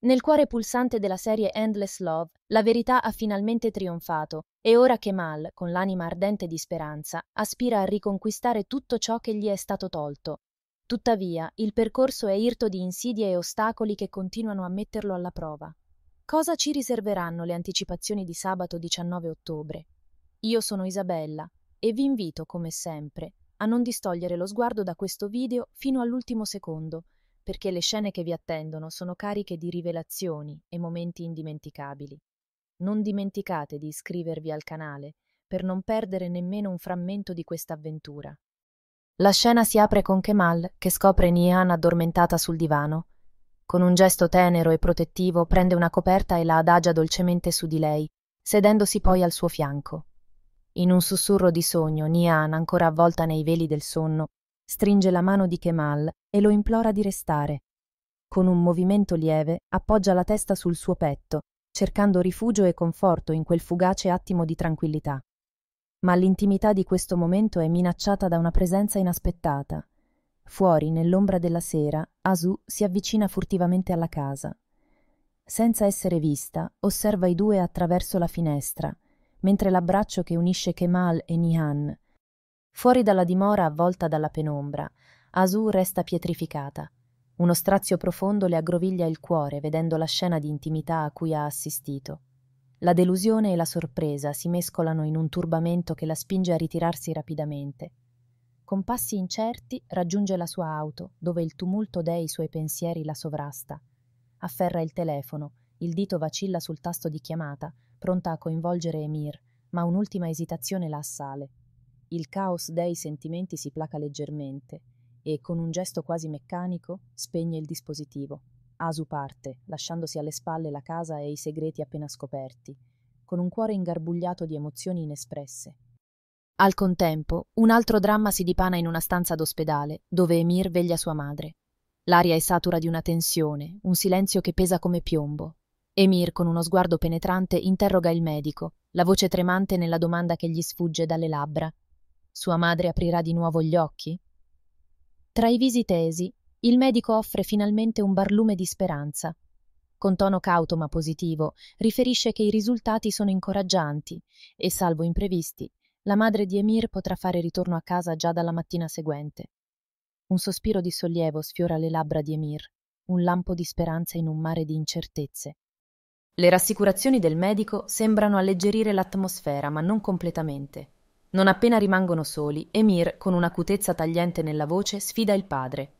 Nel cuore pulsante della serie Endless Love, la verità ha finalmente trionfato e ora Kemal, con l'anima ardente di speranza, aspira a riconquistare tutto ciò che gli è stato tolto. Tuttavia, il percorso è irto di insidie e ostacoli che continuano a metterlo alla prova. Cosa ci riserveranno le anticipazioni di sabato 19 ottobre? Io sono Isabella e vi invito, come sempre, a non distogliere lo sguardo da questo video fino all'ultimo secondo – perché le scene che vi attendono sono cariche di rivelazioni e momenti indimenticabili. Non dimenticate di iscrivervi al canale per non perdere nemmeno un frammento di questa avventura. La scena si apre con Kemal che scopre Nian addormentata sul divano. Con un gesto tenero e protettivo prende una coperta e la adagia dolcemente su di lei, sedendosi poi al suo fianco. In un sussurro di sogno, Nian, ancora avvolta nei veli del sonno, Stringe la mano di Kemal e lo implora di restare. Con un movimento lieve appoggia la testa sul suo petto, cercando rifugio e conforto in quel fugace attimo di tranquillità. Ma l'intimità di questo momento è minacciata da una presenza inaspettata. Fuori, nell'ombra della sera, Asu si avvicina furtivamente alla casa. Senza essere vista, osserva i due attraverso la finestra, mentre l'abbraccio che unisce Kemal e Nihan Fuori dalla dimora avvolta dalla penombra, Asu resta pietrificata. Uno strazio profondo le aggroviglia il cuore vedendo la scena di intimità a cui ha assistito. La delusione e la sorpresa si mescolano in un turbamento che la spinge a ritirarsi rapidamente. Con passi incerti raggiunge la sua auto, dove il tumulto dei suoi pensieri la sovrasta. Afferra il telefono, il dito vacilla sul tasto di chiamata, pronta a coinvolgere Emir, ma un'ultima esitazione la assale il caos dei sentimenti si placa leggermente e con un gesto quasi meccanico spegne il dispositivo. Asu parte, lasciandosi alle spalle la casa e i segreti appena scoperti, con un cuore ingarbugliato di emozioni inespresse. Al contempo, un altro dramma si dipana in una stanza d'ospedale, dove Emir veglia sua madre. L'aria è satura di una tensione, un silenzio che pesa come piombo. Emir, con uno sguardo penetrante, interroga il medico, la voce tremante nella domanda che gli sfugge dalle labbra, sua madre aprirà di nuovo gli occhi? Tra i visi tesi, il medico offre finalmente un barlume di speranza. Con tono cauto ma positivo, riferisce che i risultati sono incoraggianti e, salvo imprevisti, la madre di Emir potrà fare ritorno a casa già dalla mattina seguente. Un sospiro di sollievo sfiora le labbra di Emir, un lampo di speranza in un mare di incertezze. Le rassicurazioni del medico sembrano alleggerire l'atmosfera, ma non completamente. Non appena rimangono soli, Emir, con un'acutezza tagliente nella voce, sfida il padre.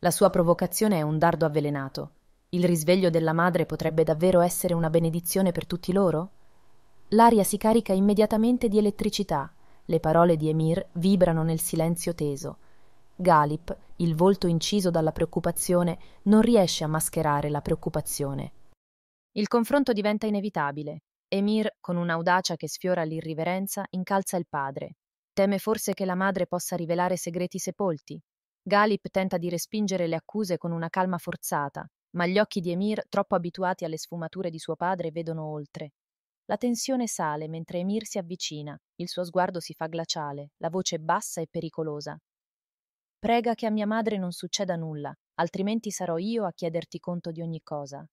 La sua provocazione è un dardo avvelenato. Il risveglio della madre potrebbe davvero essere una benedizione per tutti loro? L'aria si carica immediatamente di elettricità. Le parole di Emir vibrano nel silenzio teso. Galip, il volto inciso dalla preoccupazione, non riesce a mascherare la preoccupazione. Il confronto diventa inevitabile. Emir, con un'audacia che sfiora l'irriverenza, incalza il padre. Teme forse che la madre possa rivelare segreti sepolti. Galip tenta di respingere le accuse con una calma forzata, ma gli occhi di Emir, troppo abituati alle sfumature di suo padre, vedono oltre. La tensione sale mentre Emir si avvicina, il suo sguardo si fa glaciale, la voce bassa e pericolosa. Prega che a mia madre non succeda nulla, altrimenti sarò io a chiederti conto di ogni cosa.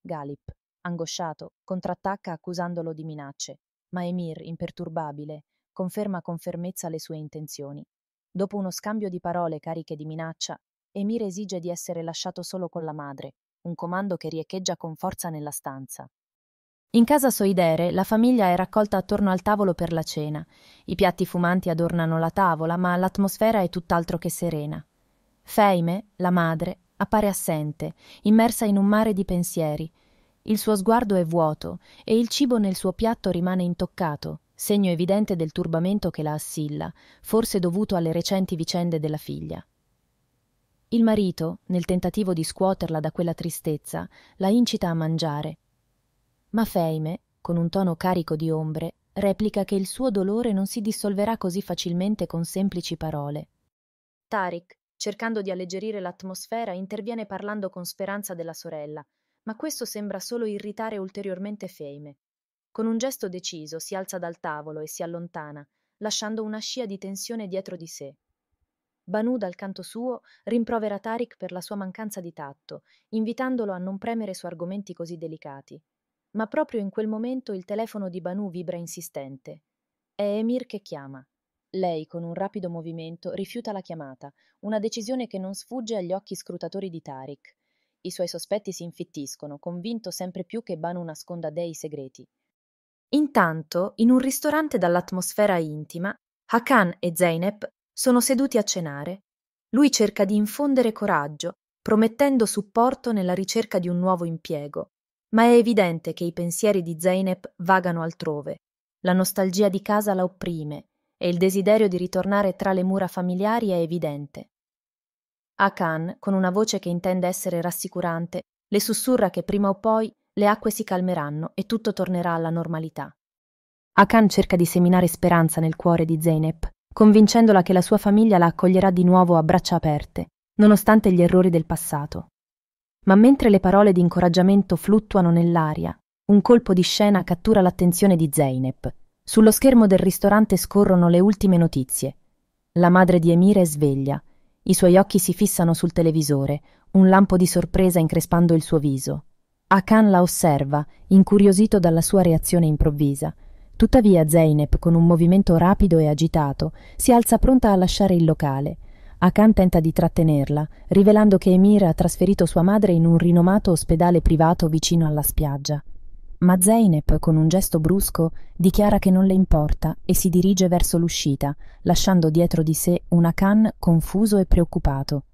Galip. Angosciato, contrattacca accusandolo di minacce, ma Emir, imperturbabile, conferma con fermezza le sue intenzioni. Dopo uno scambio di parole cariche di minaccia, Emir esige di essere lasciato solo con la madre, un comando che riecheggia con forza nella stanza. In casa Soidere la famiglia è raccolta attorno al tavolo per la cena. I piatti fumanti adornano la tavola, ma l'atmosfera è tutt'altro che serena. Feime, la madre, appare assente, immersa in un mare di pensieri, il suo sguardo è vuoto e il cibo nel suo piatto rimane intoccato, segno evidente del turbamento che la assilla, forse dovuto alle recenti vicende della figlia. Il marito, nel tentativo di scuoterla da quella tristezza, la incita a mangiare. Ma Feime, con un tono carico di ombre, replica che il suo dolore non si dissolverà così facilmente con semplici parole. Tarik, cercando di alleggerire l'atmosfera, interviene parlando con speranza della sorella, ma questo sembra solo irritare ulteriormente Feime. Con un gesto deciso si alza dal tavolo e si allontana, lasciando una scia di tensione dietro di sé. Banu, dal canto suo, rimprovera Tarik per la sua mancanza di tatto, invitandolo a non premere su argomenti così delicati. Ma proprio in quel momento il telefono di Banu vibra insistente. È Emir che chiama. Lei, con un rapido movimento, rifiuta la chiamata, una decisione che non sfugge agli occhi scrutatori di Tarik. I suoi sospetti si infittiscono, convinto sempre più che Banu nasconda dei segreti. Intanto, in un ristorante dall'atmosfera intima, Hakan e Zeynep sono seduti a cenare. Lui cerca di infondere coraggio, promettendo supporto nella ricerca di un nuovo impiego, ma è evidente che i pensieri di Zeynep vagano altrove. La nostalgia di casa la opprime e il desiderio di ritornare tra le mura familiari è evidente. Akan, con una voce che intende essere rassicurante, le sussurra che prima o poi le acque si calmeranno e tutto tornerà alla normalità. Akan cerca di seminare speranza nel cuore di Zeynep, convincendola che la sua famiglia la accoglierà di nuovo a braccia aperte, nonostante gli errori del passato. Ma mentre le parole di incoraggiamento fluttuano nell'aria, un colpo di scena cattura l'attenzione di Zeynep. Sullo schermo del ristorante scorrono le ultime notizie. La madre di Emire sveglia i suoi occhi si fissano sul televisore, un lampo di sorpresa increspando il suo viso. Akan la osserva, incuriosito dalla sua reazione improvvisa. Tuttavia Zeynep, con un movimento rapido e agitato, si alza pronta a lasciare il locale. Akan tenta di trattenerla, rivelando che Emir ha trasferito sua madre in un rinomato ospedale privato vicino alla spiaggia ma Zeynep, con un gesto brusco, dichiara che non le importa e si dirige verso l'uscita, lasciando dietro di sé una Khan confuso e preoccupato.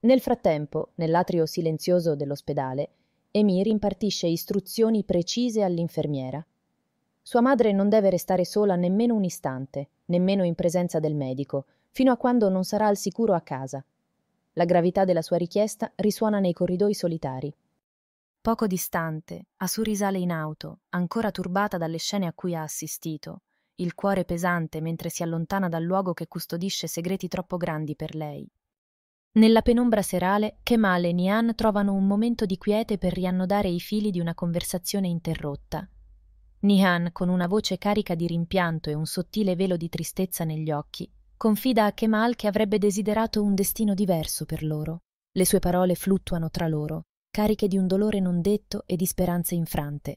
Nel frattempo, nell'atrio silenzioso dell'ospedale, Emir impartisce istruzioni precise all'infermiera. Sua madre non deve restare sola nemmeno un istante, nemmeno in presenza del medico, fino a quando non sarà al sicuro a casa. La gravità della sua richiesta risuona nei corridoi solitari Poco distante, Asu risale in auto, ancora turbata dalle scene a cui ha assistito, il cuore pesante mentre si allontana dal luogo che custodisce segreti troppo grandi per lei. Nella penombra serale, Kemal e Nian trovano un momento di quiete per riannodare i fili di una conversazione interrotta. Nian, con una voce carica di rimpianto e un sottile velo di tristezza negli occhi, confida a Kemal che avrebbe desiderato un destino diverso per loro. Le sue parole fluttuano tra loro, cariche di un dolore non detto e di speranze infrante.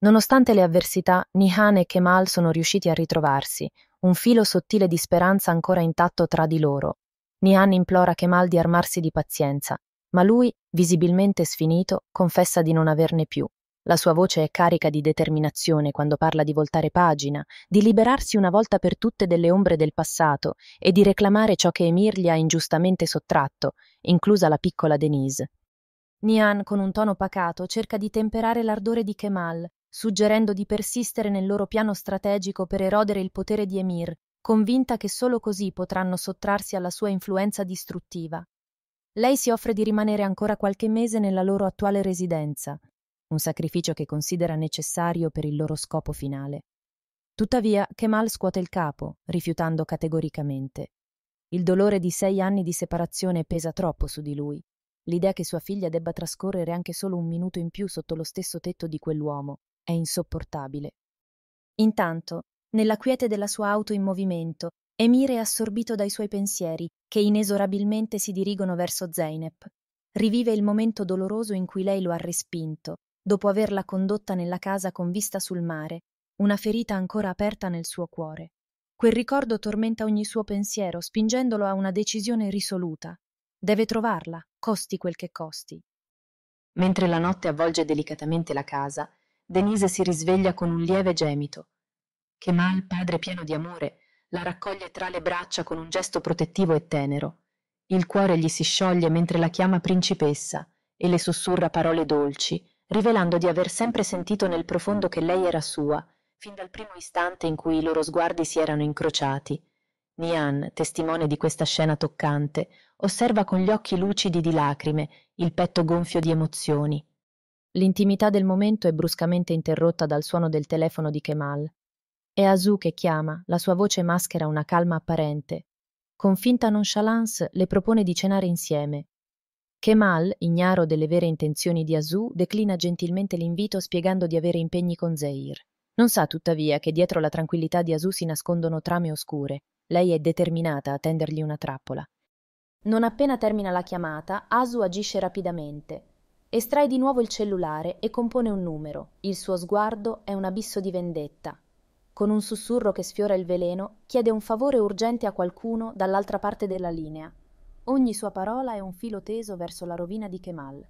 Nonostante le avversità, Nihan e Kemal sono riusciti a ritrovarsi, un filo sottile di speranza ancora intatto tra di loro. Nihan implora Kemal di armarsi di pazienza, ma lui, visibilmente sfinito, confessa di non averne più. La sua voce è carica di determinazione quando parla di voltare pagina, di liberarsi una volta per tutte delle ombre del passato e di reclamare ciò che Emir gli ha ingiustamente sottratto, inclusa la piccola Denise. Nian, con un tono pacato, cerca di temperare l'ardore di Kemal, suggerendo di persistere nel loro piano strategico per erodere il potere di Emir, convinta che solo così potranno sottrarsi alla sua influenza distruttiva. Lei si offre di rimanere ancora qualche mese nella loro attuale residenza, un sacrificio che considera necessario per il loro scopo finale. Tuttavia, Kemal scuote il capo, rifiutando categoricamente. Il dolore di sei anni di separazione pesa troppo su di lui L'idea che sua figlia debba trascorrere anche solo un minuto in più sotto lo stesso tetto di quell'uomo è insopportabile. Intanto, nella quiete della sua auto in movimento, Emir è assorbito dai suoi pensieri, che inesorabilmente si dirigono verso Zeynep. Rivive il momento doloroso in cui lei lo ha respinto, dopo averla condotta nella casa con vista sul mare, una ferita ancora aperta nel suo cuore. Quel ricordo tormenta ogni suo pensiero, spingendolo a una decisione risoluta, Deve trovarla, costi quel che costi. Mentre la notte avvolge delicatamente la casa, Denise si risveglia con un lieve gemito. Che padre pieno di amore, la raccoglie tra le braccia con un gesto protettivo e tenero. Il cuore gli si scioglie mentre la chiama principessa e le sussurra parole dolci, rivelando di aver sempre sentito nel profondo che lei era sua, fin dal primo istante in cui i loro sguardi si erano incrociati. Nian, testimone di questa scena toccante, osserva con gli occhi lucidi di lacrime, il petto gonfio di emozioni. L'intimità del momento è bruscamente interrotta dal suono del telefono di Kemal. È Azu che chiama, la sua voce maschera una calma apparente. Con finta nonchalance le propone di cenare insieme. Kemal, ignaro delle vere intenzioni di Azu, declina gentilmente l'invito spiegando di avere impegni con Zair. Non sa tuttavia che dietro la tranquillità di Azu si nascondono trame oscure. Lei è determinata a tendergli una trappola. Non appena termina la chiamata, Asu agisce rapidamente. Estrae di nuovo il cellulare e compone un numero. Il suo sguardo è un abisso di vendetta. Con un sussurro che sfiora il veleno, chiede un favore urgente a qualcuno dall'altra parte della linea. Ogni sua parola è un filo teso verso la rovina di Kemal.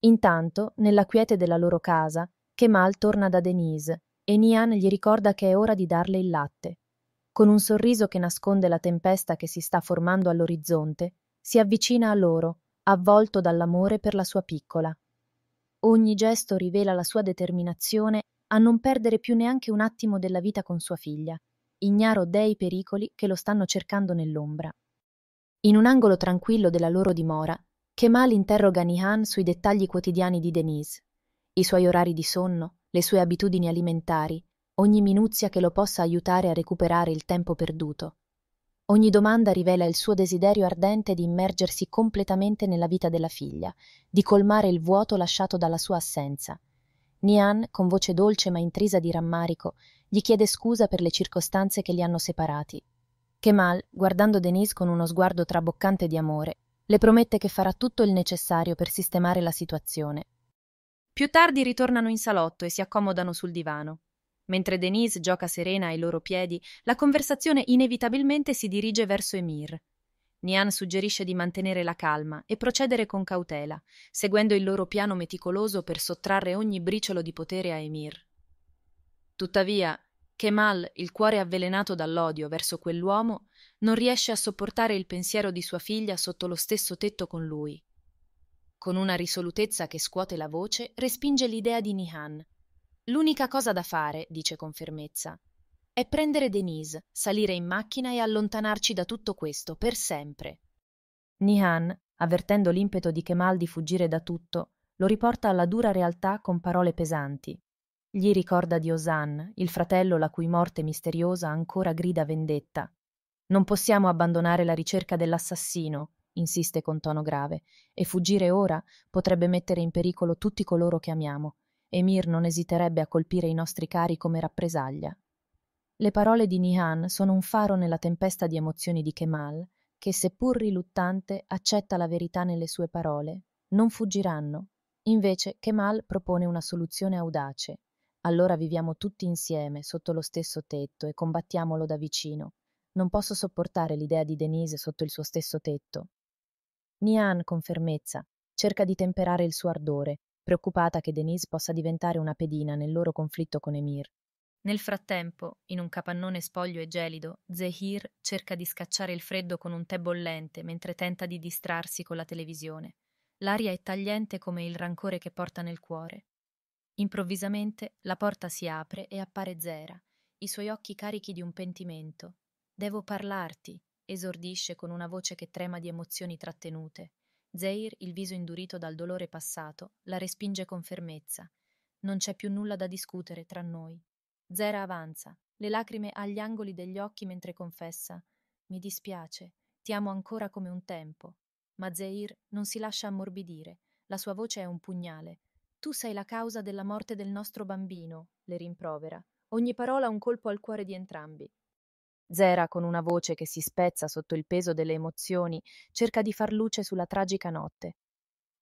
Intanto, nella quiete della loro casa, Kemal torna da Denise e Nian gli ricorda che è ora di darle il latte. Con un sorriso che nasconde la tempesta che si sta formando all'orizzonte, si avvicina a loro, avvolto dall'amore per la sua piccola. Ogni gesto rivela la sua determinazione a non perdere più neanche un attimo della vita con sua figlia, ignaro dei pericoli che lo stanno cercando nell'ombra. In un angolo tranquillo della loro dimora, Kemal interroga Nihan sui dettagli quotidiani di Denise, i suoi orari di sonno, le sue abitudini alimentari, ogni minuzia che lo possa aiutare a recuperare il tempo perduto. Ogni domanda rivela il suo desiderio ardente di immergersi completamente nella vita della figlia, di colmare il vuoto lasciato dalla sua assenza. Nian, con voce dolce ma intrisa di rammarico, gli chiede scusa per le circostanze che li hanno separati. Kemal, guardando Denise con uno sguardo traboccante di amore, le promette che farà tutto il necessario per sistemare la situazione. Più tardi ritornano in salotto e si accomodano sul divano. Mentre Denise gioca serena ai loro piedi, la conversazione inevitabilmente si dirige verso Emir. Nian suggerisce di mantenere la calma e procedere con cautela, seguendo il loro piano meticoloso per sottrarre ogni briciolo di potere a Emir. Tuttavia, Kemal, il cuore avvelenato dall'odio verso quell'uomo, non riesce a sopportare il pensiero di sua figlia sotto lo stesso tetto con lui. Con una risolutezza che scuote la voce, respinge l'idea di Nihan, L'unica cosa da fare, dice con fermezza, è prendere Denise, salire in macchina e allontanarci da tutto questo per sempre. Nihan, avvertendo l'impeto di Kemal di fuggire da tutto, lo riporta alla dura realtà con parole pesanti. Gli ricorda di Osan, il fratello la cui morte misteriosa ancora grida vendetta. Non possiamo abbandonare la ricerca dell'assassino, insiste con tono grave, e fuggire ora potrebbe mettere in pericolo tutti coloro che amiamo, Emir non esiterebbe a colpire i nostri cari come rappresaglia. Le parole di Nihan sono un faro nella tempesta di emozioni di Kemal, che seppur riluttante accetta la verità nelle sue parole. Non fuggiranno. Invece Kemal propone una soluzione audace. Allora viviamo tutti insieme, sotto lo stesso tetto, e combattiamolo da vicino. Non posso sopportare l'idea di Denise sotto il suo stesso tetto. Nihan, con fermezza, cerca di temperare il suo ardore, preoccupata che Denise possa diventare una pedina nel loro conflitto con Emir. Nel frattempo, in un capannone spoglio e gelido, Zehir cerca di scacciare il freddo con un tè bollente mentre tenta di distrarsi con la televisione. L'aria è tagliente come il rancore che porta nel cuore. Improvvisamente la porta si apre e appare Zera, i suoi occhi carichi di un pentimento. Devo parlarti, esordisce con una voce che trema di emozioni trattenute. Zeir, il viso indurito dal dolore passato, la respinge con fermezza. Non c'è più nulla da discutere tra noi. Zera avanza, le lacrime agli angoli degli occhi mentre confessa: Mi dispiace, ti amo ancora come un tempo. Ma Zeir non si lascia ammorbidire, la sua voce è un pugnale. Tu sei la causa della morte del nostro bambino, le rimprovera. Ogni parola un colpo al cuore di entrambi. Zera, con una voce che si spezza sotto il peso delle emozioni, cerca di far luce sulla tragica notte.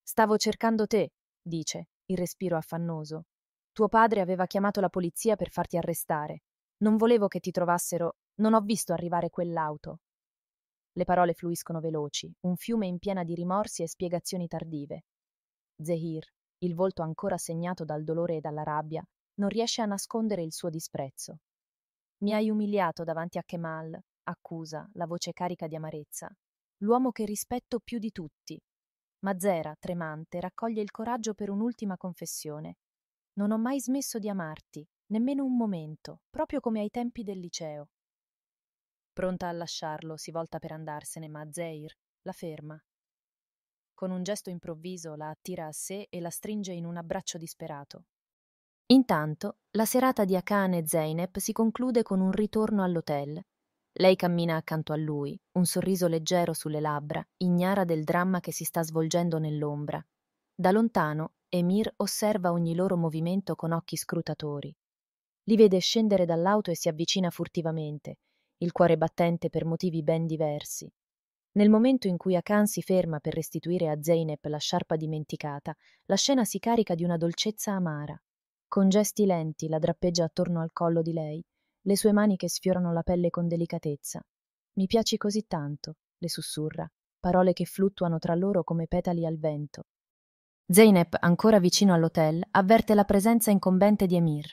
Stavo cercando te, dice, il respiro affannoso. Tuo padre aveva chiamato la polizia per farti arrestare. Non volevo che ti trovassero, non ho visto arrivare quell'auto. Le parole fluiscono veloci, un fiume in piena di rimorsi e spiegazioni tardive. Zehir, il volto ancora segnato dal dolore e dalla rabbia, non riesce a nascondere il suo disprezzo. Mi hai umiliato davanti a Kemal, accusa, la voce carica di amarezza. L'uomo che rispetto più di tutti. Ma Zera, tremante, raccoglie il coraggio per un'ultima confessione. Non ho mai smesso di amarti, nemmeno un momento, proprio come ai tempi del liceo. Pronta a lasciarlo, si volta per andarsene, ma Zeir la ferma. Con un gesto improvviso la attira a sé e la stringe in un abbraccio disperato. Intanto, la serata di Akane e Zeynep si conclude con un ritorno all'hotel. Lei cammina accanto a lui, un sorriso leggero sulle labbra, ignara del dramma che si sta svolgendo nell'ombra. Da lontano, Emir osserva ogni loro movimento con occhi scrutatori. Li vede scendere dall'auto e si avvicina furtivamente, il cuore battente per motivi ben diversi. Nel momento in cui Akan si ferma per restituire a Zeynep la sciarpa dimenticata, la scena si carica di una dolcezza amara con gesti lenti la drappeggia attorno al collo di lei, le sue mani che sfiorano la pelle con delicatezza. Mi piaci così tanto, le sussurra, parole che fluttuano tra loro come petali al vento. Zeynep, ancora vicino all'hotel, avverte la presenza incombente di Emir.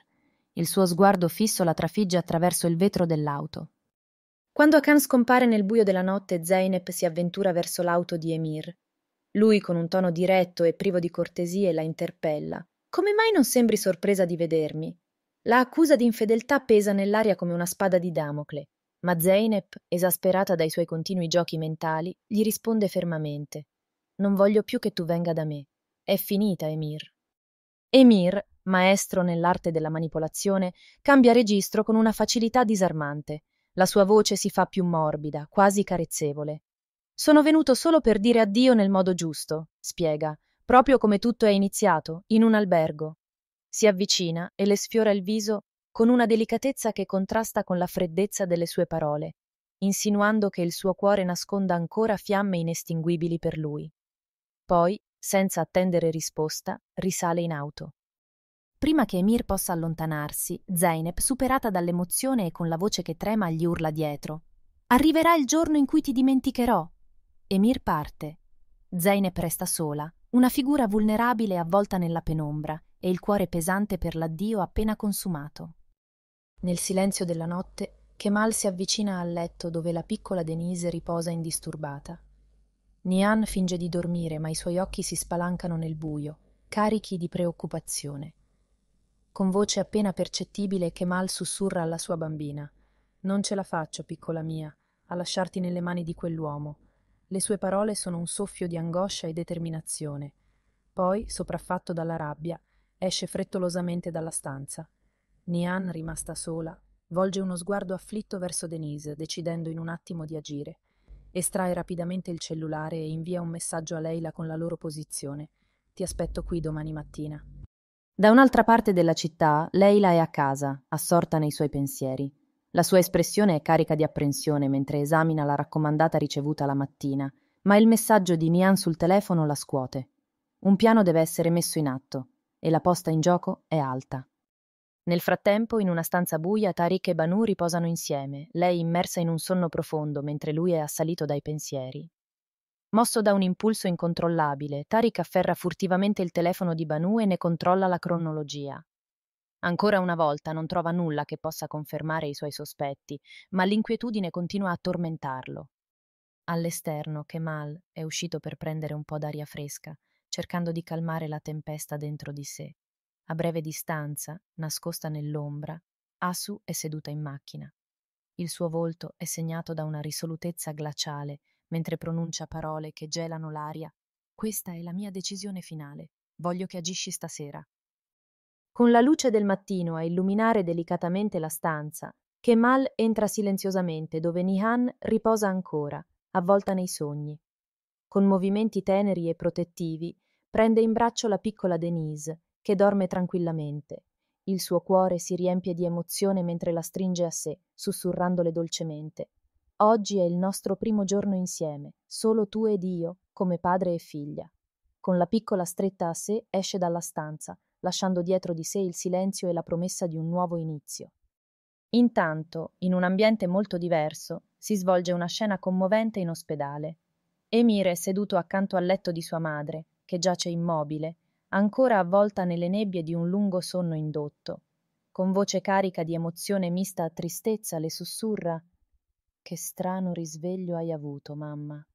Il suo sguardo fisso la trafigge attraverso il vetro dell'auto. Quando Akan scompare nel buio della notte, Zeynep si avventura verso l'auto di Emir. Lui, con un tono diretto e privo di cortesie, la interpella come mai non sembri sorpresa di vedermi? La accusa di infedeltà pesa nell'aria come una spada di Damocle, ma Zeynep, esasperata dai suoi continui giochi mentali, gli risponde fermamente: Non voglio più che tu venga da me. È finita, Emir. Emir, maestro nell'arte della manipolazione, cambia registro con una facilità disarmante. La sua voce si fa più morbida, quasi carezzevole. Sono venuto solo per dire addio nel modo giusto, spiega, proprio come tutto è iniziato, in un albergo. Si avvicina e le sfiora il viso con una delicatezza che contrasta con la freddezza delle sue parole, insinuando che il suo cuore nasconda ancora fiamme inestinguibili per lui. Poi, senza attendere risposta, risale in auto. Prima che Emir possa allontanarsi, Zeynep, superata dall'emozione e con la voce che trema, gli urla dietro. Arriverà il giorno in cui ti dimenticherò. Emir parte. Zeynep resta sola, una figura vulnerabile avvolta nella penombra e il cuore pesante per l'addio appena consumato. Nel silenzio della notte, Kemal si avvicina al letto dove la piccola Denise riposa indisturbata. Nian finge di dormire, ma i suoi occhi si spalancano nel buio, carichi di preoccupazione. Con voce appena percettibile, Kemal sussurra alla sua bambina: Non ce la faccio, piccola mia, a lasciarti nelle mani di quell'uomo. Le sue parole sono un soffio di angoscia e determinazione. Poi, sopraffatto dalla rabbia, esce frettolosamente dalla stanza. Nian, rimasta sola, volge uno sguardo afflitto verso Denise, decidendo in un attimo di agire. Estrae rapidamente il cellulare e invia un messaggio a Leila con la loro posizione. Ti aspetto qui domani mattina. Da un'altra parte della città, Leila è a casa, assorta nei suoi pensieri. La sua espressione è carica di apprensione mentre esamina la raccomandata ricevuta la mattina, ma il messaggio di Nian sul telefono la scuote. Un piano deve essere messo in atto e la posta in gioco è alta. Nel frattempo, in una stanza buia, Tariq e Banu riposano insieme, lei immersa in un sonno profondo mentre lui è assalito dai pensieri. Mosso da un impulso incontrollabile, Tariq afferra furtivamente il telefono di Banu e ne controlla la cronologia. Ancora una volta non trova nulla che possa confermare i suoi sospetti, ma l'inquietudine continua a tormentarlo. All'esterno, Kemal è uscito per prendere un po' d'aria fresca, cercando di calmare la tempesta dentro di sé. A breve distanza, nascosta nell'ombra, Asu è seduta in macchina. Il suo volto è segnato da una risolutezza glaciale mentre pronuncia parole che gelano l'aria. Questa è la mia decisione finale. Voglio che agisci stasera con la luce del mattino a illuminare delicatamente la stanza, Kemal entra silenziosamente dove Nihan riposa ancora, avvolta nei sogni. Con movimenti teneri e protettivi, prende in braccio la piccola Denise, che dorme tranquillamente. Il suo cuore si riempie di emozione mentre la stringe a sé, sussurrandole dolcemente. Oggi è il nostro primo giorno insieme, solo tu ed io, come padre e figlia. Con la piccola stretta a sé esce dalla stanza, lasciando dietro di sé il silenzio e la promessa di un nuovo inizio. Intanto, in un ambiente molto diverso, si svolge una scena commovente in ospedale. Emir è seduto accanto al letto di sua madre, che giace immobile, ancora avvolta nelle nebbie di un lungo sonno indotto. Con voce carica di emozione mista a tristezza le sussurra Che strano risveglio hai avuto, mamma,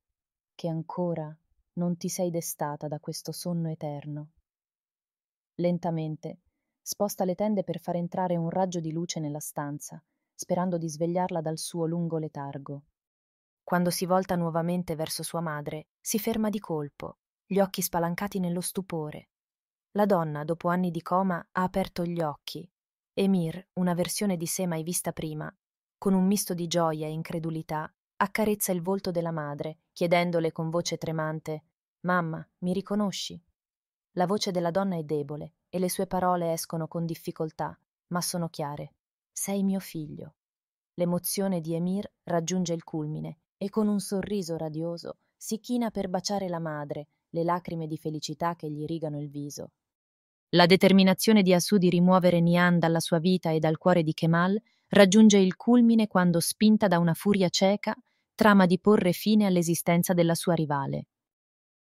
che ancora non ti sei destata da questo sonno eterno. Lentamente sposta le tende per far entrare un raggio di luce nella stanza, sperando di svegliarla dal suo lungo letargo. Quando si volta nuovamente verso sua madre, si ferma di colpo, gli occhi spalancati nello stupore. La donna, dopo anni di coma, ha aperto gli occhi. e Mir, una versione di sé mai vista prima, con un misto di gioia e incredulità, accarezza il volto della madre, chiedendole con voce tremante Mamma, mi riconosci? La voce della donna è debole e le sue parole escono con difficoltà, ma sono chiare. Sei mio figlio. L'emozione di Emir raggiunge il culmine e con un sorriso radioso si china per baciare la madre, le lacrime di felicità che gli rigano il viso. La determinazione di Asu di rimuovere Nian dalla sua vita e dal cuore di Kemal raggiunge il culmine quando, spinta da una furia cieca, trama di porre fine all'esistenza della sua rivale.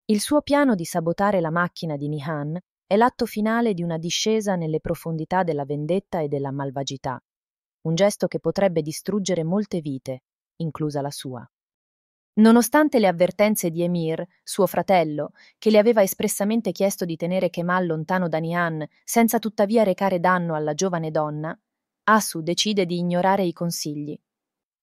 Il suo piano di sabotare la macchina di Nihan è l'atto finale di una discesa nelle profondità della vendetta e della malvagità, un gesto che potrebbe distruggere molte vite, inclusa la sua. Nonostante le avvertenze di Emir, suo fratello, che le aveva espressamente chiesto di tenere Kemal lontano da Nihan senza tuttavia recare danno alla giovane donna, Asu decide di ignorare i consigli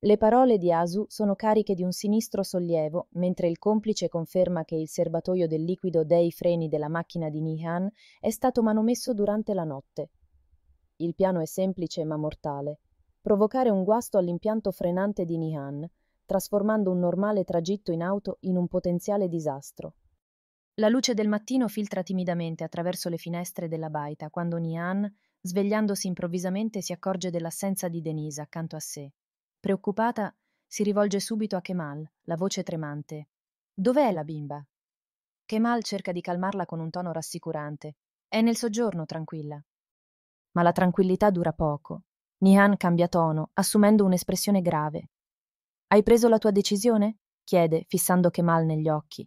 le parole di asu sono cariche di un sinistro sollievo mentre il complice conferma che il serbatoio del liquido dei freni della macchina di Nihan è stato manomesso durante la notte il piano è semplice ma mortale provocare un guasto all'impianto frenante di Nihan, trasformando un normale tragitto in auto in un potenziale disastro la luce del mattino filtra timidamente attraverso le finestre della baita quando Nihan, svegliandosi improvvisamente, si accorge dell'assenza di Denise accanto a sé. Preoccupata, si rivolge subito a Kemal, la voce tremante. Dov'è la bimba? Kemal cerca di calmarla con un tono rassicurante. È nel soggiorno, tranquilla. Ma la tranquillità dura poco. Nihan cambia tono, assumendo un'espressione grave. Hai preso la tua decisione? chiede, fissando Kemal negli occhi.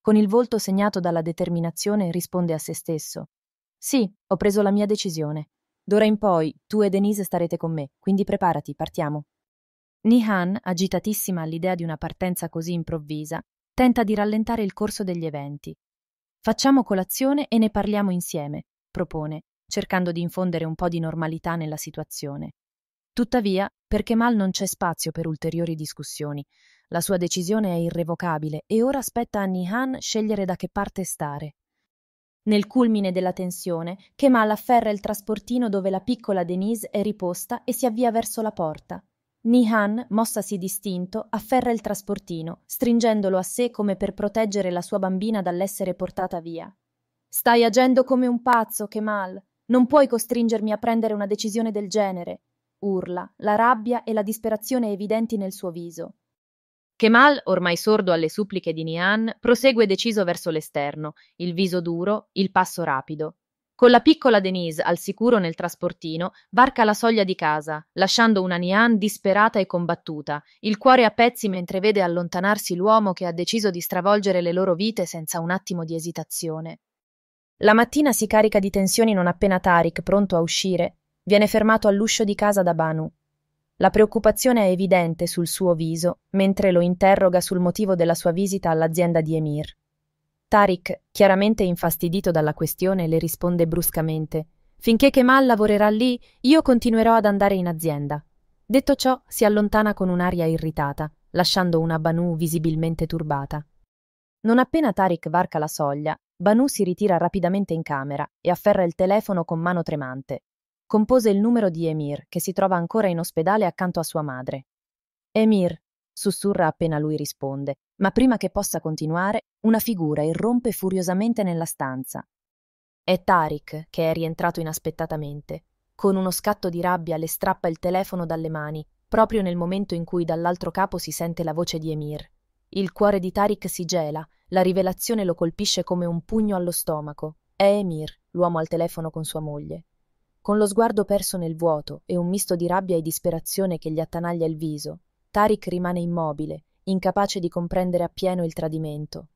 Con il volto segnato dalla determinazione, risponde a se stesso. Sì, ho preso la mia decisione. D'ora in poi tu e Denise starete con me, quindi preparati, partiamo. Nihan, agitatissima all'idea di una partenza così improvvisa, tenta di rallentare il corso degli eventi. Facciamo colazione e ne parliamo insieme, propone, cercando di infondere un po' di normalità nella situazione. Tuttavia, per Kemal non c'è spazio per ulteriori discussioni. La sua decisione è irrevocabile e ora aspetta a Nihan scegliere da che parte stare. Nel culmine della tensione, Kemal afferra il trasportino dove la piccola Denise è riposta e si avvia verso la porta. Nihan, mossasi distinto, afferra il trasportino, stringendolo a sé come per proteggere la sua bambina dall'essere portata via. Stai agendo come un pazzo, Kemal. Non puoi costringermi a prendere una decisione del genere. Urla, la rabbia e la disperazione evidenti nel suo viso. Kemal, ormai sordo alle suppliche di Nihan, prosegue deciso verso l'esterno, il viso duro, il passo rapido. Con la piccola Denise al sicuro nel trasportino, varca la soglia di casa, lasciando una Nian disperata e combattuta, il cuore a pezzi mentre vede allontanarsi l'uomo che ha deciso di stravolgere le loro vite senza un attimo di esitazione. La mattina si carica di tensioni non appena Tariq, pronto a uscire, viene fermato all'uscio di casa da Banu. La preoccupazione è evidente sul suo viso mentre lo interroga sul motivo della sua visita all'azienda di Emir. Tarik, chiaramente infastidito dalla questione, le risponde bruscamente Finché Kemal lavorerà lì, io continuerò ad andare in azienda. Detto ciò, si allontana con un'aria irritata, lasciando una Banu visibilmente turbata. Non appena Tarik varca la soglia, Banu si ritira rapidamente in camera e afferra il telefono con mano tremante. Compose il numero di Emir, che si trova ancora in ospedale accanto a sua madre. Emir, sussurra appena lui risponde, ma prima che possa continuare, una figura irrompe furiosamente nella stanza. È Tarik che è rientrato inaspettatamente. Con uno scatto di rabbia le strappa il telefono dalle mani, proprio nel momento in cui dall'altro capo si sente la voce di Emir. Il cuore di Tarik si gela, la rivelazione lo colpisce come un pugno allo stomaco. È Emir, l'uomo al telefono con sua moglie. Con lo sguardo perso nel vuoto e un misto di rabbia e disperazione che gli attanaglia il viso, Tarik rimane immobile, incapace di comprendere appieno il tradimento.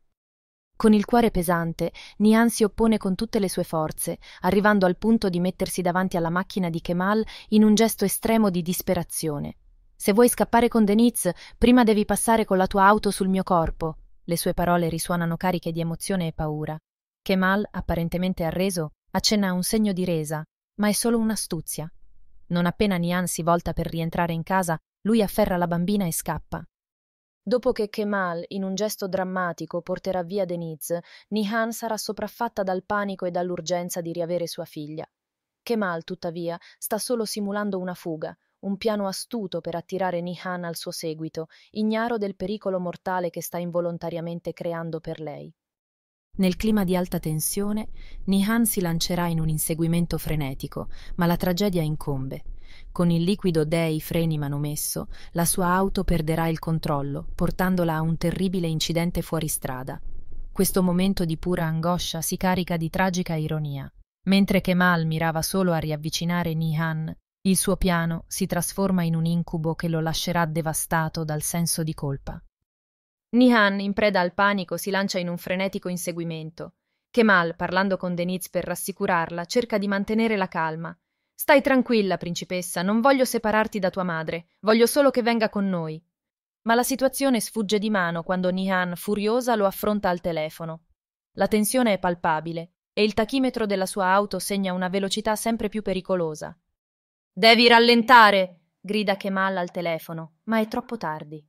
Con il cuore pesante, Nian si oppone con tutte le sue forze, arrivando al punto di mettersi davanti alla macchina di Kemal in un gesto estremo di disperazione. Se vuoi scappare con Deniz, prima devi passare con la tua auto sul mio corpo. Le sue parole risuonano cariche di emozione e paura. Kemal, apparentemente arreso, accenna a un segno di resa, ma è solo un'astuzia. Non appena Nian si volta per rientrare in casa, lui afferra la bambina e scappa. Dopo che Kemal, in un gesto drammatico, porterà via Denise, Nihan sarà sopraffatta dal panico e dall'urgenza di riavere sua figlia. Kemal, tuttavia, sta solo simulando una fuga, un piano astuto per attirare Nihan al suo seguito, ignaro del pericolo mortale che sta involontariamente creando per lei. Nel clima di alta tensione, Nihan si lancerà in un inseguimento frenetico, ma la tragedia incombe. Con il liquido dei freni manomesso, la sua auto perderà il controllo, portandola a un terribile incidente fuoristrada. Questo momento di pura angoscia si carica di tragica ironia. Mentre Kemal mirava solo a riavvicinare Nihan, il suo piano si trasforma in un incubo che lo lascerà devastato dal senso di colpa. Nihan, in preda al panico, si lancia in un frenetico inseguimento. Kemal, parlando con Deniz per rassicurarla, cerca di mantenere la calma, Stai tranquilla, principessa, non voglio separarti da tua madre, voglio solo che venga con noi. Ma la situazione sfugge di mano quando Nihan, furiosa, lo affronta al telefono. La tensione è palpabile e il tachimetro della sua auto segna una velocità sempre più pericolosa. Devi rallentare! grida Kemal al telefono, ma è troppo tardi.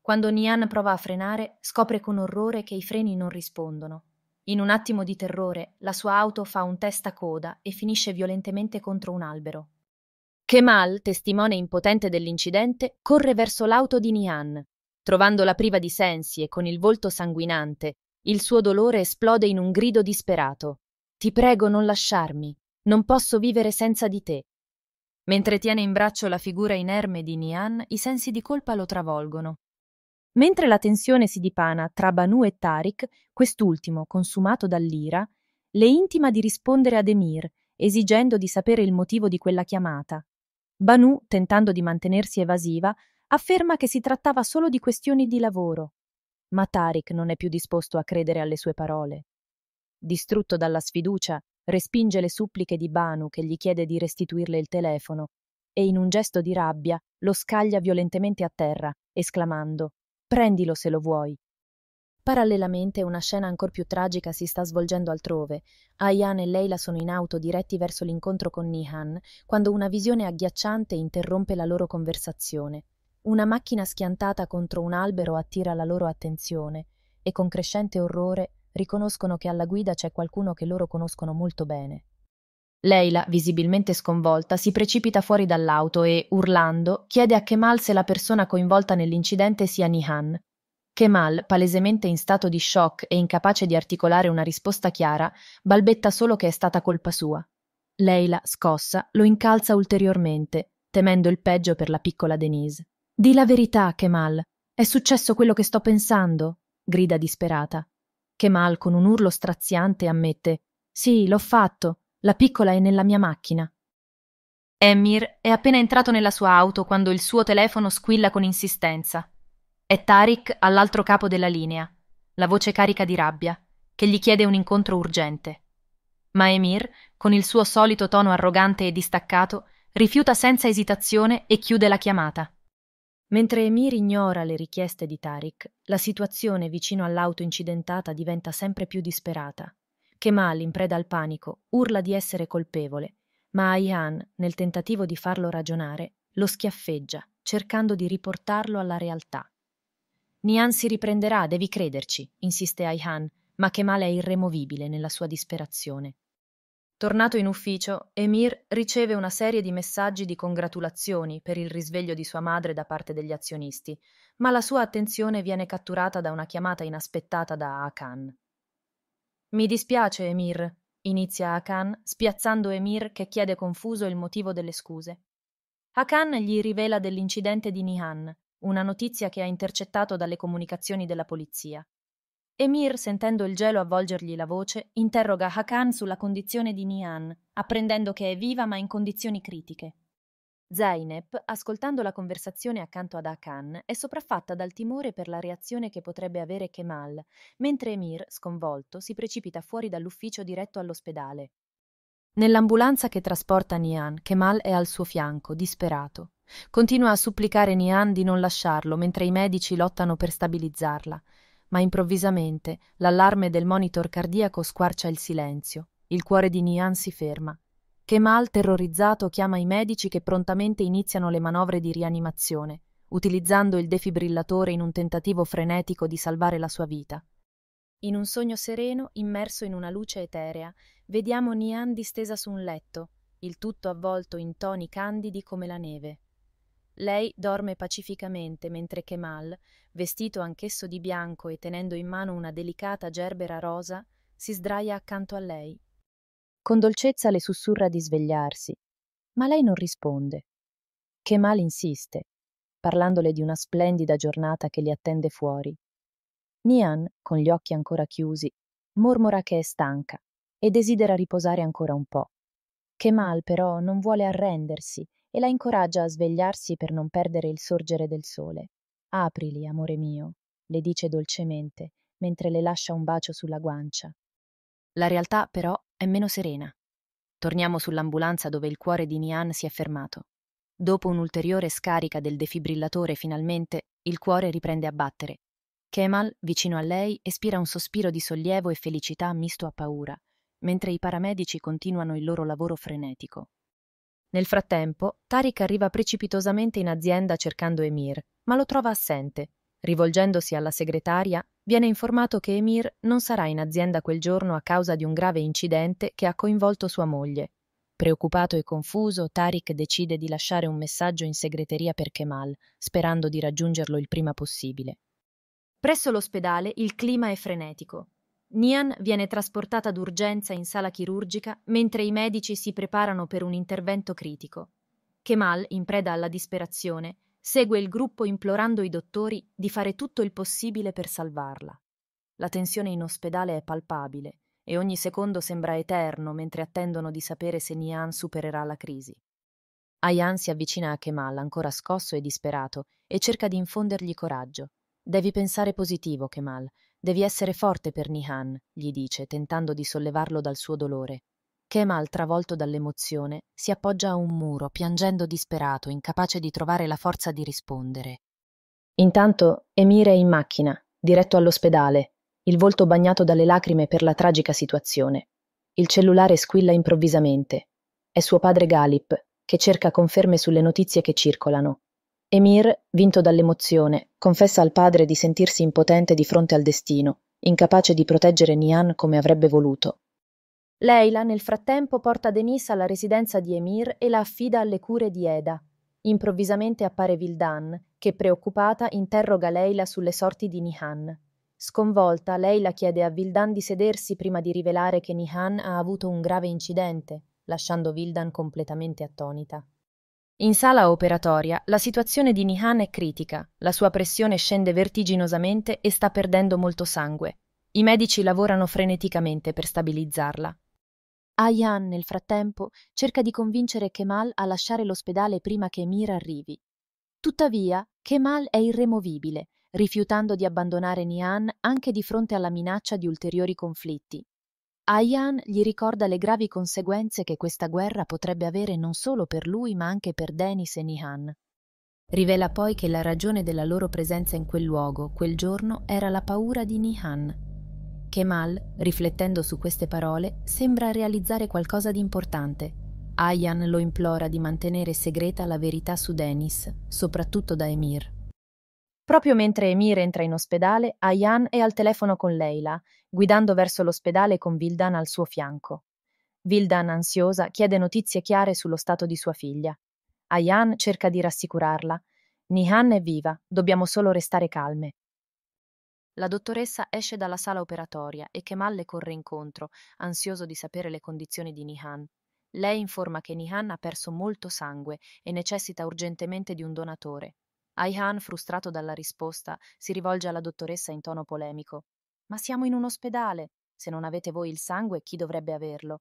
Quando Nihan prova a frenare, scopre con orrore che i freni non rispondono. In un attimo di terrore, la sua auto fa un testacoda e finisce violentemente contro un albero. Kemal, testimone impotente dell'incidente, corre verso l'auto di Nian. Trovandola priva di sensi e con il volto sanguinante, il suo dolore esplode in un grido disperato. Ti prego non lasciarmi, non posso vivere senza di te. Mentre tiene in braccio la figura inerme di Nian, i sensi di colpa lo travolgono. Mentre la tensione si dipana tra Banu e Tariq, quest'ultimo, consumato dall'ira, le intima di rispondere ad Emir, esigendo di sapere il motivo di quella chiamata. Banu, tentando di mantenersi evasiva, afferma che si trattava solo di questioni di lavoro. Ma Tariq non è più disposto a credere alle sue parole. Distrutto dalla sfiducia, respinge le suppliche di Banu che gli chiede di restituirle il telefono e in un gesto di rabbia lo scaglia violentemente a terra, esclamando prendilo se lo vuoi. Parallelamente una scena ancor più tragica si sta svolgendo altrove. Ayan e Leila sono in auto diretti verso l'incontro con Nihan, quando una visione agghiacciante interrompe la loro conversazione. Una macchina schiantata contro un albero attira la loro attenzione e con crescente orrore riconoscono che alla guida c'è qualcuno che loro conoscono molto bene. Leila, visibilmente sconvolta, si precipita fuori dall'auto e, urlando, chiede a Kemal se la persona coinvolta nell'incidente sia Nihan. Kemal, palesemente in stato di shock e incapace di articolare una risposta chiara, balbetta solo che è stata colpa sua. Leila, scossa, lo incalza ulteriormente, temendo il peggio per la piccola Denise. Di la verità, Kemal. È successo quello che sto pensando? grida disperata. Kemal, con un urlo straziante, ammette Sì, l'ho fatto. La piccola è nella mia macchina. Emir è appena entrato nella sua auto quando il suo telefono squilla con insistenza. È Tariq all'altro capo della linea, la voce carica di rabbia, che gli chiede un incontro urgente. Ma Emir, con il suo solito tono arrogante e distaccato, rifiuta senza esitazione e chiude la chiamata. Mentre Emir ignora le richieste di Tariq, la situazione vicino all'auto incidentata diventa sempre più disperata. Kemal, in preda al panico, urla di essere colpevole, ma Ayhan, nel tentativo di farlo ragionare, lo schiaffeggia, cercando di riportarlo alla realtà. Nian si riprenderà, devi crederci, insiste Ayhan, ma Kemal è irremovibile nella sua disperazione. Tornato in ufficio, Emir riceve una serie di messaggi di congratulazioni per il risveglio di sua madre da parte degli azionisti, ma la sua attenzione viene catturata da una chiamata inaspettata da Akan. Mi dispiace, Emir, inizia Hakan, spiazzando Emir che chiede confuso il motivo delle scuse. Hakan gli rivela dell'incidente di Nihan, una notizia che ha intercettato dalle comunicazioni della polizia. Emir, sentendo il gelo avvolgergli la voce, interroga Hakan sulla condizione di Nihan, apprendendo che è viva ma in condizioni critiche. Zainep, ascoltando la conversazione accanto ad Akan, è sopraffatta dal timore per la reazione che potrebbe avere Kemal, mentre Emir, sconvolto, si precipita fuori dall'ufficio diretto all'ospedale. Nell'ambulanza che trasporta Nian, Kemal è al suo fianco, disperato. Continua a supplicare Nian di non lasciarlo mentre i medici lottano per stabilizzarla, ma improvvisamente l'allarme del monitor cardiaco squarcia il silenzio. Il cuore di Nian si ferma. Kemal, terrorizzato, chiama i medici che prontamente iniziano le manovre di rianimazione, utilizzando il defibrillatore in un tentativo frenetico di salvare la sua vita. In un sogno sereno, immerso in una luce eterea, vediamo Nian distesa su un letto, il tutto avvolto in toni candidi come la neve. Lei dorme pacificamente mentre Kemal, vestito anch'esso di bianco e tenendo in mano una delicata gerbera rosa, si sdraia accanto a lei con dolcezza le sussurra di svegliarsi, ma lei non risponde. Che male insiste, parlandole di una splendida giornata che li attende fuori. Nian, con gli occhi ancora chiusi, mormora che è stanca e desidera riposare ancora un po'. Kemal però non vuole arrendersi e la incoraggia a svegliarsi per non perdere il sorgere del sole. Aprili, amore mio, le dice dolcemente, mentre le lascia un bacio sulla guancia. La realtà, però, è meno serena. Torniamo sull'ambulanza dove il cuore di Nian si è fermato. Dopo un'ulteriore scarica del defibrillatore, finalmente, il cuore riprende a battere. Kemal, vicino a lei, espira un sospiro di sollievo e felicità misto a paura, mentre i paramedici continuano il loro lavoro frenetico. Nel frattempo, Tarik arriva precipitosamente in azienda cercando Emir, ma lo trova assente Rivolgendosi alla segretaria, viene informato che Emir non sarà in azienda quel giorno a causa di un grave incidente che ha coinvolto sua moglie. Preoccupato e confuso, Tariq decide di lasciare un messaggio in segreteria per Kemal, sperando di raggiungerlo il prima possibile. Presso l'ospedale il clima è frenetico. Nian viene trasportata d'urgenza in sala chirurgica mentre i medici si preparano per un intervento critico. Kemal, in preda alla disperazione, segue il gruppo implorando i dottori di fare tutto il possibile per salvarla. La tensione in ospedale è palpabile e ogni secondo sembra eterno mentre attendono di sapere se Nian supererà la crisi. Ayan si avvicina a Kemal, ancora scosso e disperato, e cerca di infondergli coraggio. Devi pensare positivo, Kemal. Devi essere forte per Nihan, gli dice, tentando di sollevarlo dal suo dolore. Kemal, travolto dall'emozione, si appoggia a un muro, piangendo disperato, incapace di trovare la forza di rispondere. Intanto Emir è in macchina, diretto all'ospedale, il volto bagnato dalle lacrime per la tragica situazione. Il cellulare squilla improvvisamente. È suo padre Galip, che cerca conferme sulle notizie che circolano. Emir, vinto dall'emozione, confessa al padre di sentirsi impotente di fronte al destino, incapace di proteggere Nian come avrebbe voluto. Leila nel frattempo porta Denise alla residenza di Emir e la affida alle cure di Eda. Improvvisamente appare Vildan, che preoccupata interroga Leila sulle sorti di Nihan. Sconvolta, Leila chiede a Vildan di sedersi prima di rivelare che Nihan ha avuto un grave incidente, lasciando Vildan completamente attonita. In sala operatoria la situazione di Nihan è critica, la sua pressione scende vertiginosamente e sta perdendo molto sangue. I medici lavorano freneticamente per stabilizzarla. Ayan, nel frattempo, cerca di convincere Kemal a lasciare l'ospedale prima che Emir arrivi. Tuttavia, Kemal è irremovibile, rifiutando di abbandonare Nian anche di fronte alla minaccia di ulteriori conflitti. Ayan gli ricorda le gravi conseguenze che questa guerra potrebbe avere non solo per lui ma anche per Denis e Nihan. Rivela poi che la ragione della loro presenza in quel luogo, quel giorno, era la paura di Nihan, Kemal, riflettendo su queste parole, sembra realizzare qualcosa di importante. Ayan lo implora di mantenere segreta la verità su Denis, soprattutto da Emir. Proprio mentre Emir entra in ospedale, Ayan è al telefono con Leila, guidando verso l'ospedale con Vildan al suo fianco. Vildan, ansiosa, chiede notizie chiare sullo stato di sua figlia. Ayan cerca di rassicurarla. Nihan è viva, dobbiamo solo restare calme. La dottoressa esce dalla sala operatoria e Kemal le corre incontro, ansioso di sapere le condizioni di Nihan. Lei informa che Nihan ha perso molto sangue e necessita urgentemente di un donatore. Aihan, frustrato dalla risposta, si rivolge alla dottoressa in tono polemico. Ma siamo in un ospedale. Se non avete voi il sangue, chi dovrebbe averlo?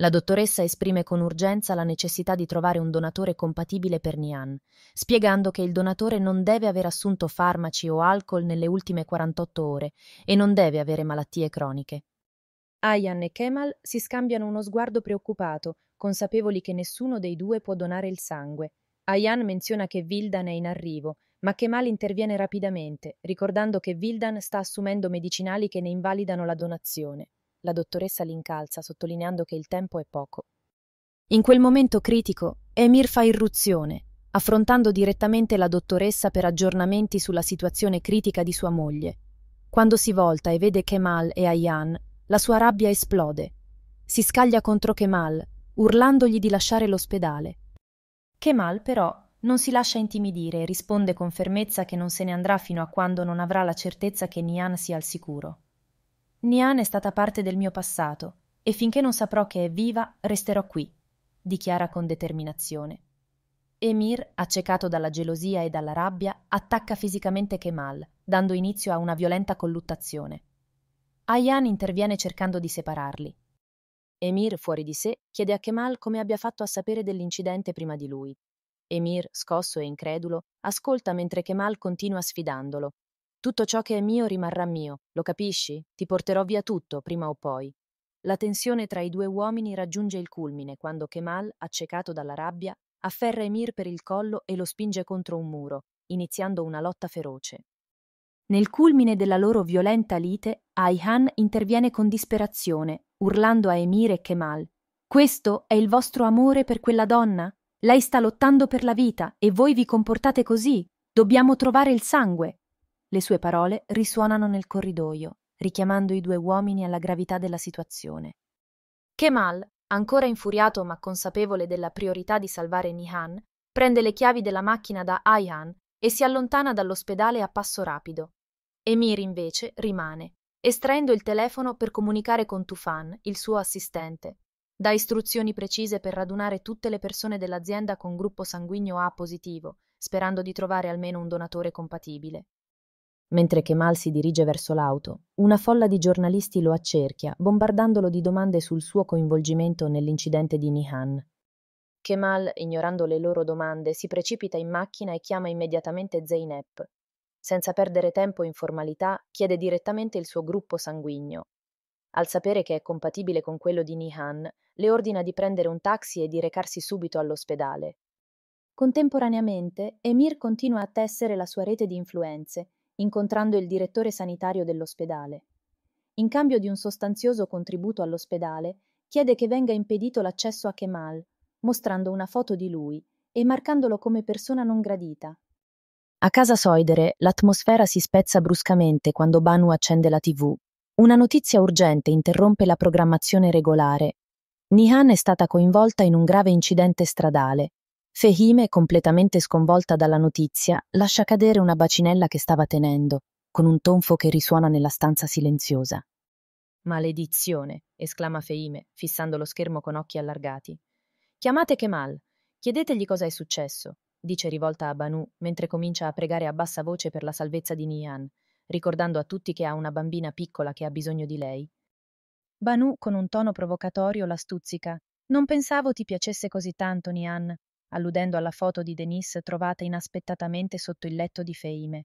La dottoressa esprime con urgenza la necessità di trovare un donatore compatibile per Nian, spiegando che il donatore non deve aver assunto farmaci o alcol nelle ultime 48 ore e non deve avere malattie croniche. Ayan e Kemal si scambiano uno sguardo preoccupato, consapevoli che nessuno dei due può donare il sangue. Ayan menziona che Vildan è in arrivo, ma Kemal interviene rapidamente, ricordando che Vildan sta assumendo medicinali che ne invalidano la donazione. La dottoressa l'incalza, sottolineando che il tempo è poco. In quel momento critico, Emir fa irruzione, affrontando direttamente la dottoressa per aggiornamenti sulla situazione critica di sua moglie. Quando si volta e vede Kemal e Ayan, la sua rabbia esplode. Si scaglia contro Kemal, urlandogli di lasciare l'ospedale. Kemal, però, non si lascia intimidire e risponde con fermezza che non se ne andrà fino a quando non avrà la certezza che Nian sia al sicuro. Nian è stata parte del mio passato e finché non saprò che è viva resterò qui, dichiara con determinazione. Emir, accecato dalla gelosia e dalla rabbia, attacca fisicamente Kemal, dando inizio a una violenta colluttazione. Ayan interviene cercando di separarli. Emir, fuori di sé, chiede a Kemal come abbia fatto a sapere dell'incidente prima di lui. Emir, scosso e incredulo, ascolta mentre Kemal continua sfidandolo, tutto ciò che è mio rimarrà mio, lo capisci? Ti porterò via tutto, prima o poi. La tensione tra i due uomini raggiunge il culmine quando Kemal, accecato dalla rabbia, afferra Emir per il collo e lo spinge contro un muro, iniziando una lotta feroce. Nel culmine della loro violenta lite, Aihan interviene con disperazione, urlando a Emir e Kemal: Questo è il vostro amore per quella donna? Lei sta lottando per la vita e voi vi comportate così? Dobbiamo trovare il sangue, le sue parole risuonano nel corridoio, richiamando i due uomini alla gravità della situazione. Kemal, ancora infuriato ma consapevole della priorità di salvare Nihan, prende le chiavi della macchina da Ayhan e si allontana dall'ospedale a passo rapido. Emir invece rimane, estraendo il telefono per comunicare con Tufan, il suo assistente. Dà istruzioni precise per radunare tutte le persone dell'azienda con gruppo sanguigno A positivo, sperando di trovare almeno un donatore compatibile. Mentre Kemal si dirige verso l'auto, una folla di giornalisti lo accerchia, bombardandolo di domande sul suo coinvolgimento nell'incidente di Nihan. Kemal, ignorando le loro domande, si precipita in macchina e chiama immediatamente Zeynep. Senza perdere tempo in formalità, chiede direttamente il suo gruppo sanguigno. Al sapere che è compatibile con quello di Nihan, le ordina di prendere un taxi e di recarsi subito all'ospedale. Contemporaneamente, Emir continua a tessere la sua rete di influenze incontrando il direttore sanitario dell'ospedale. In cambio di un sostanzioso contributo all'ospedale, chiede che venga impedito l'accesso a Kemal, mostrando una foto di lui e marcandolo come persona non gradita. A casa Soidere l'atmosfera si spezza bruscamente quando Banu accende la TV. Una notizia urgente interrompe la programmazione regolare. Nihan è stata coinvolta in un grave incidente stradale Fehime, completamente sconvolta dalla notizia, lascia cadere una bacinella che stava tenendo, con un tonfo che risuona nella stanza silenziosa. Maledizione! esclama Feime, fissando lo schermo con occhi allargati. Chiamate Kemal, chiedetegli cosa è successo, dice rivolta a Banu mentre comincia a pregare a bassa voce per la salvezza di Nian, ricordando a tutti che ha una bambina piccola che ha bisogno di lei. Banu, con un tono provocatorio, la stuzzica. Non pensavo ti piacesse così tanto, Nian alludendo alla foto di Denise trovata inaspettatamente sotto il letto di Feime.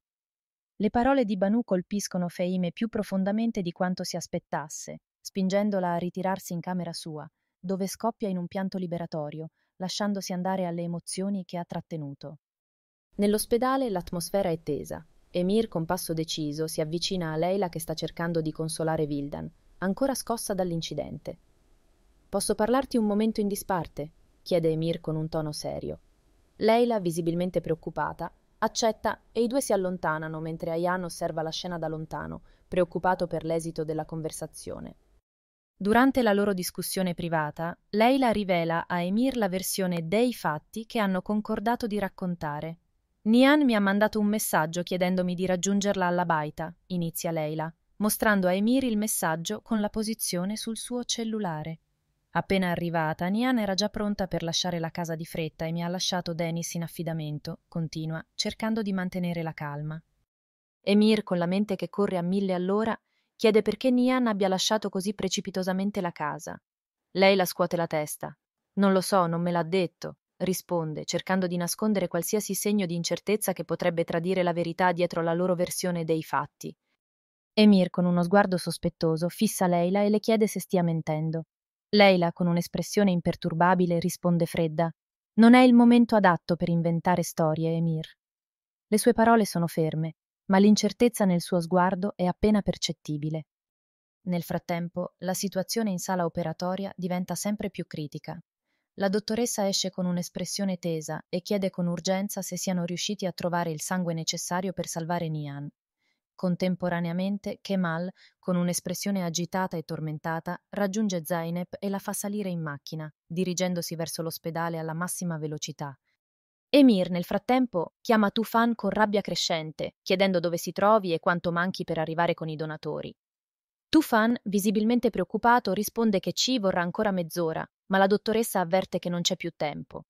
Le parole di Banu colpiscono Feime più profondamente di quanto si aspettasse, spingendola a ritirarsi in camera sua, dove scoppia in un pianto liberatorio, lasciandosi andare alle emozioni che ha trattenuto. Nell'ospedale l'atmosfera è tesa. Emir, con passo deciso, si avvicina a Leila che sta cercando di consolare Vildan, ancora scossa dall'incidente. Posso parlarti un momento in disparte? chiede Emir con un tono serio. Leila, visibilmente preoccupata, accetta e i due si allontanano mentre Ayan osserva la scena da lontano, preoccupato per l'esito della conversazione. Durante la loro discussione privata, Leila rivela a Emir la versione dei fatti che hanno concordato di raccontare. Nian mi ha mandato un messaggio chiedendomi di raggiungerla alla baita, inizia Leila, mostrando a Emir il messaggio con la posizione sul suo cellulare. Appena arrivata, Nian era già pronta per lasciare la casa di fretta e mi ha lasciato Denis in affidamento, continua, cercando di mantenere la calma. Emir, con la mente che corre a mille all'ora, chiede perché Nian abbia lasciato così precipitosamente la casa. Lei la scuote la testa. Non lo so, non me l'ha detto, risponde, cercando di nascondere qualsiasi segno di incertezza che potrebbe tradire la verità dietro la loro versione dei fatti. Emir, con uno sguardo sospettoso, fissa Leila e le chiede se stia mentendo. Leila, con un'espressione imperturbabile, risponde fredda. Non è il momento adatto per inventare storie, Emir. Le sue parole sono ferme, ma l'incertezza nel suo sguardo è appena percettibile. Nel frattempo, la situazione in sala operatoria diventa sempre più critica. La dottoressa esce con un'espressione tesa e chiede con urgenza se siano riusciti a trovare il sangue necessario per salvare Nian, Contemporaneamente Kemal, con un'espressione agitata e tormentata, raggiunge Zainab e la fa salire in macchina, dirigendosi verso l'ospedale alla massima velocità. Emir, nel frattempo, chiama Tufan con rabbia crescente, chiedendo dove si trovi e quanto manchi per arrivare con i donatori. Tufan, visibilmente preoccupato, risponde che ci vorrà ancora mezz'ora, ma la dottoressa avverte che non c'è più tempo.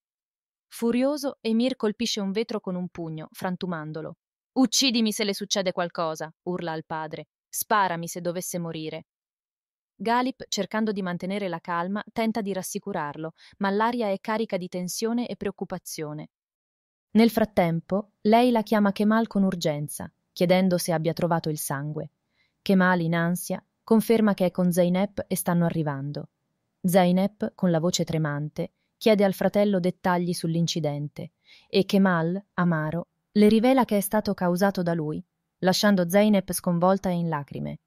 Furioso, Emir colpisce un vetro con un pugno, frantumandolo. Uccidimi se le succede qualcosa, urla al padre. Sparami se dovesse morire. Galip, cercando di mantenere la calma, tenta di rassicurarlo, ma l'aria è carica di tensione e preoccupazione. Nel frattempo, lei la chiama Kemal con urgenza, chiedendo se abbia trovato il sangue. Kemal, in ansia, conferma che è con Zainep e stanno arrivando. Zainep, con la voce tremante, chiede al fratello dettagli sull'incidente e Kemal, amaro, le rivela che è stato causato da lui, lasciando Zeynep sconvolta e in lacrime.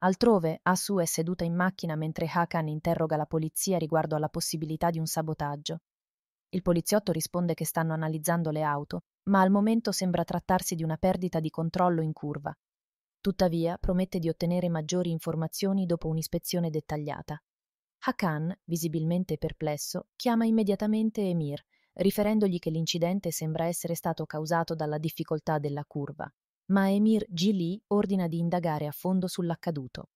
Altrove, Asu è seduta in macchina mentre Hakan interroga la polizia riguardo alla possibilità di un sabotaggio. Il poliziotto risponde che stanno analizzando le auto, ma al momento sembra trattarsi di una perdita di controllo in curva. Tuttavia, promette di ottenere maggiori informazioni dopo un'ispezione dettagliata. Hakan, visibilmente perplesso, chiama immediatamente Emir, riferendogli che l'incidente sembra essere stato causato dalla difficoltà della curva, ma Emir Gili ordina di indagare a fondo sull'accaduto.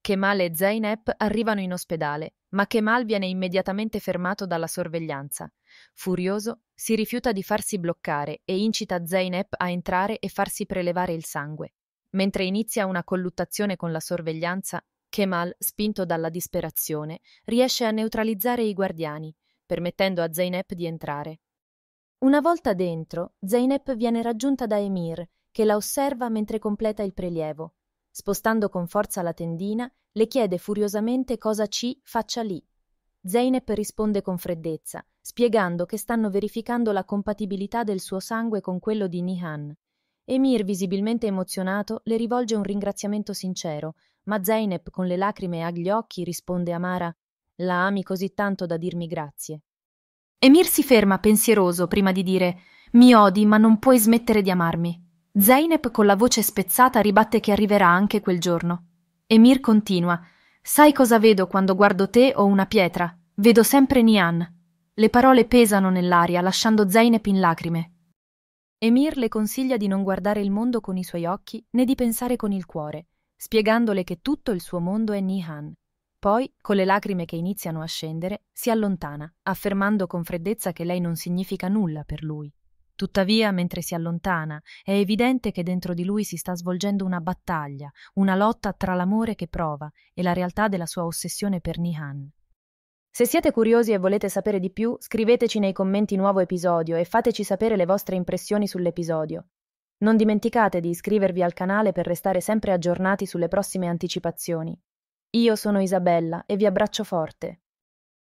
Kemal e Zeynep arrivano in ospedale, ma Kemal viene immediatamente fermato dalla sorveglianza. Furioso, si rifiuta di farsi bloccare e incita Zeynep a entrare e farsi prelevare il sangue. Mentre inizia una colluttazione con la sorveglianza, Kemal, spinto dalla disperazione, riesce a neutralizzare i guardiani permettendo a Zeynep di entrare. Una volta dentro, Zeynep viene raggiunta da Emir, che la osserva mentre completa il prelievo. Spostando con forza la tendina, le chiede furiosamente cosa ci faccia lì. Zeynep risponde con freddezza, spiegando che stanno verificando la compatibilità del suo sangue con quello di Nihan. Emir, visibilmente emozionato, le rivolge un ringraziamento sincero, ma Zeynep, con le lacrime agli occhi, risponde amara la ami così tanto da dirmi grazie. Emir si ferma pensieroso prima di dire Mi odi, ma non puoi smettere di amarmi. Zeynep con la voce spezzata ribatte che arriverà anche quel giorno. Emir continua Sai cosa vedo quando guardo te o una pietra? Vedo sempre Nian. Le parole pesano nell'aria, lasciando Zeynep in lacrime. Emir le consiglia di non guardare il mondo con i suoi occhi né di pensare con il cuore, spiegandole che tutto il suo mondo è Nihan poi, con le lacrime che iniziano a scendere, si allontana, affermando con freddezza che lei non significa nulla per lui. Tuttavia, mentre si allontana, è evidente che dentro di lui si sta svolgendo una battaglia, una lotta tra l'amore che prova e la realtà della sua ossessione per Nihan. Se siete curiosi e volete sapere di più, scriveteci nei commenti nuovo episodio e fateci sapere le vostre impressioni sull'episodio. Non dimenticate di iscrivervi al canale per restare sempre aggiornati sulle prossime anticipazioni. Io sono Isabella e vi abbraccio forte.